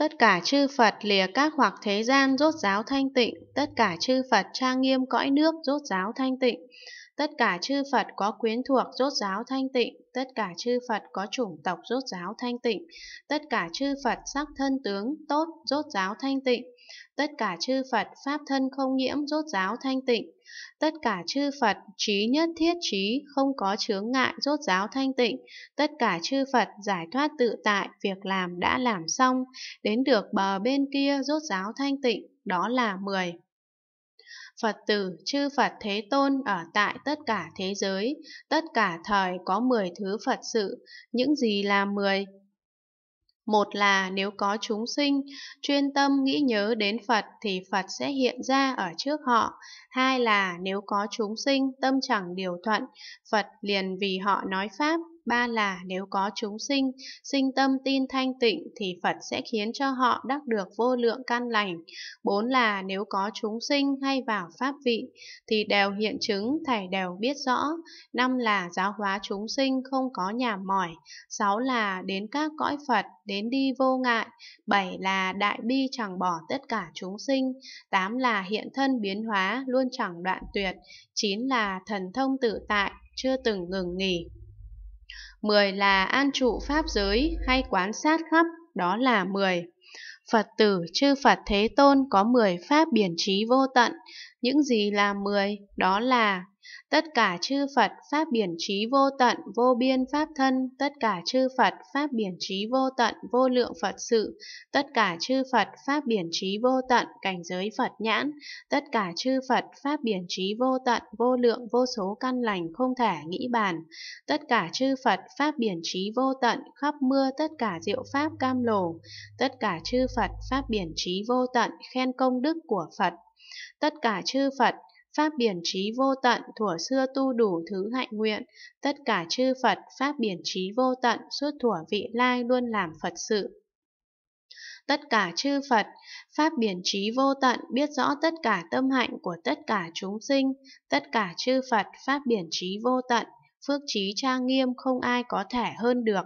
Tất cả chư Phật lìa các hoặc thế gian rốt giáo thanh tịnh, tất cả chư Phật trang nghiêm cõi nước rốt giáo thanh tịnh, Tất cả chư Phật có quyến thuộc rốt giáo thanh tịnh, tất cả chư Phật có chủng tộc rốt giáo thanh tịnh, tất cả chư Phật sắc thân tướng tốt rốt giáo thanh tịnh, tất cả chư Phật pháp thân không nhiễm rốt giáo thanh tịnh, tất cả chư Phật trí nhất thiết trí không có chướng ngại rốt giáo thanh tịnh, tất cả chư Phật giải thoát tự tại việc làm đã làm xong, đến được bờ bên kia rốt giáo thanh tịnh, đó là 10. Phật tử chư Phật Thế Tôn ở tại tất cả thế giới, tất cả thời có 10 thứ Phật sự, những gì là 10? Một là nếu có chúng sinh, chuyên tâm nghĩ nhớ đến Phật thì Phật sẽ hiện ra ở trước họ. Hai là nếu có chúng sinh, tâm chẳng điều thuận, Phật liền vì họ nói Pháp, Ba là nếu có chúng sinh, sinh tâm tin thanh tịnh thì Phật sẽ khiến cho họ đắc được vô lượng căn lành. Bốn là nếu có chúng sinh hay vào pháp vị thì đều hiện chứng, thầy đều biết rõ. Năm là giáo hóa chúng sinh không có nhà mỏi. Sáu là đến các cõi Phật, đến đi vô ngại. Bảy là đại bi chẳng bỏ tất cả chúng sinh. Tám là hiện thân biến hóa luôn chẳng đoạn tuyệt. Chín là thần thông tự tại, chưa từng ngừng nghỉ. 10 là an trụ pháp giới hay quán sát khắp, đó là 10. Phật tử chư Phật Thế Tôn có 10 pháp biển trí vô tận. Những gì là 10? Đó là Tất cả chư Phật pháp biển trí vô tận vô biên pháp thân, tất cả chư Phật pháp biển trí vô tận vô lượng Phật sự, tất cả chư Phật pháp biển trí vô tận cảnh giới Phật nhãn, tất cả chư Phật pháp biển trí vô tận vô lượng vô số căn lành không thể nghĩ bàn, tất cả chư Phật pháp biển trí vô tận khắp mưa tất cả diệu pháp cam lồ, tất cả chư Phật pháp biển trí vô tận khen công đức của Phật tất cả chư Phật Pháp biển trí vô tận, thuở xưa tu đủ thứ hạnh nguyện, tất cả chư Phật, Pháp biển trí vô tận, suốt thuở vị lai luôn làm Phật sự. Tất cả chư Phật, Pháp biển trí vô tận biết rõ tất cả tâm hạnh của tất cả chúng sinh, tất cả chư Phật, Pháp biển trí vô tận, phước trí trang nghiêm không ai có thể hơn được.